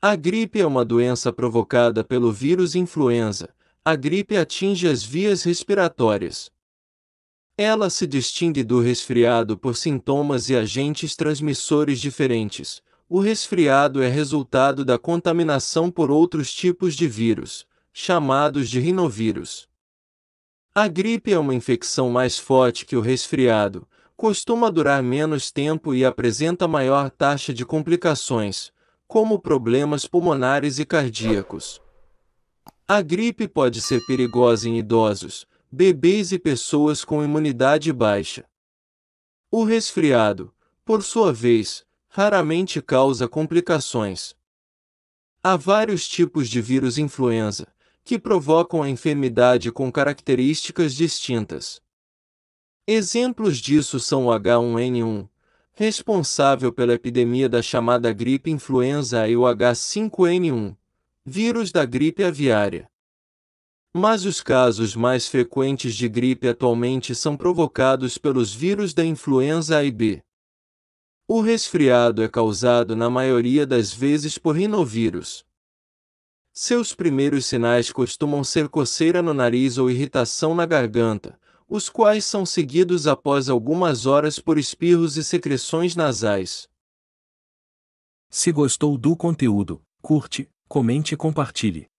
A gripe é uma doença provocada pelo vírus influenza. A gripe atinge as vias respiratórias. Ela se distingue do resfriado por sintomas e agentes transmissores diferentes. O resfriado é resultado da contaminação por outros tipos de vírus, chamados de rinovírus. A gripe é uma infecção mais forte que o resfriado, costuma durar menos tempo e apresenta maior taxa de complicações como problemas pulmonares e cardíacos. A gripe pode ser perigosa em idosos, bebês e pessoas com imunidade baixa. O resfriado, por sua vez, raramente causa complicações. Há vários tipos de vírus influenza, que provocam a enfermidade com características distintas. Exemplos disso são o H1N1, responsável pela epidemia da chamada gripe influenza e o H5N1, vírus da gripe aviária. Mas os casos mais frequentes de gripe atualmente são provocados pelos vírus da influenza A e B. O resfriado é causado na maioria das vezes por rinovírus. Seus primeiros sinais costumam ser coceira no nariz ou irritação na garganta, os quais são seguidos após algumas horas por espirros e secreções nasais. Se gostou do conteúdo, curte, comente e compartilhe.